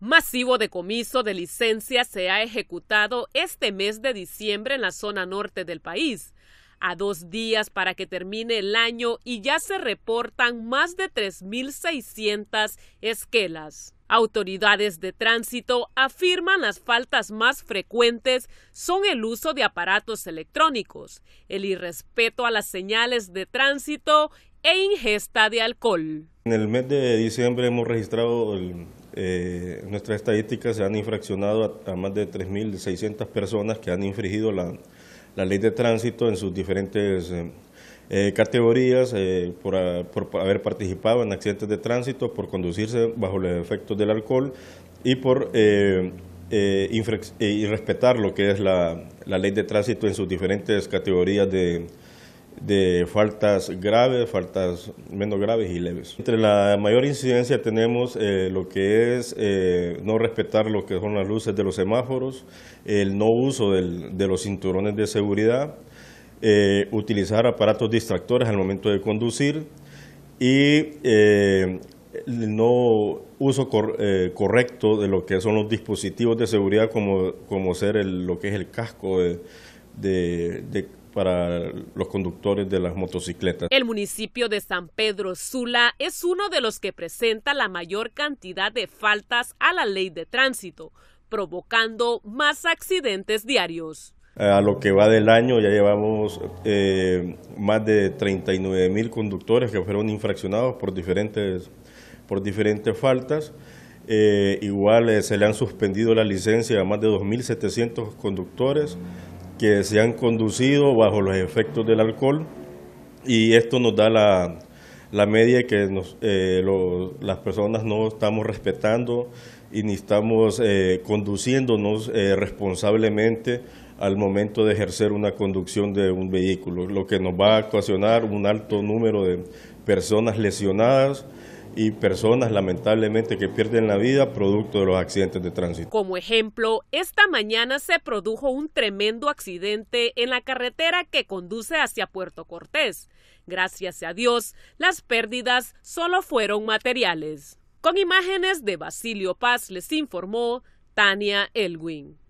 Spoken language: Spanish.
Masivo decomiso de licencias se ha ejecutado este mes de diciembre en la zona norte del país. A dos días para que termine el año y ya se reportan más de 3.600 esquelas. Autoridades de tránsito afirman las faltas más frecuentes son el uso de aparatos electrónicos, el irrespeto a las señales de tránsito e ingesta de alcohol. En el mes de diciembre hemos registrado el eh, nuestras estadísticas se han infraccionado a, más de 3.600 personas que han infringido la, ley de tránsito en sus diferentes eh, eh, categorías eh, por, haber participado en accidentes de tránsito, por conducirse bajo los efectos del alcohol y por irrespetar lo que es la ley de tránsito en sus diferentes categorías de de faltas graves, faltas menos graves y leves. Entre la mayor incidencia tenemos eh, lo que es eh, no respetar lo que son las luces de los semáforos, el no uso de los cinturones de seguridad, eh, utilizar aparatos distractores al momento de conducir y el no uso correcto de lo que son los dispositivos de seguridad como, como ser lo que es el casco de para los conductores de las motocicletas. El municipio de San Pedro Sula es uno de los que presenta la mayor cantidad de faltas a la ley de tránsito, provocando más accidentes diarios. Eh, a lo que va del año ya llevamos eh, más de 39 mil conductores que fueron infraccionados por diferentes, por diferentes faltas. Eh, igual se le han suspendido la licencia a más de 2.700 conductores que se han conducido bajo los efectos del alcohol y esto nos da la, media que eh, las personas no estamos respetando y ni estamos eh, conduciéndonos eh, responsablemente al momento de ejercer una conducción de un vehículo, lo que nos va a ocasionar un alto número de personas lesionadas, y personas lamentablemente que pierden la vida producto de los accidentes de tránsito. Como ejemplo, esta mañana se produjo un tremendo accidente en la carretera que conduce hacia Puerto Cortés. Gracias a Dios, las pérdidas solo fueron materiales. Con imágenes de Basilio Paz les informó Tania Elwin.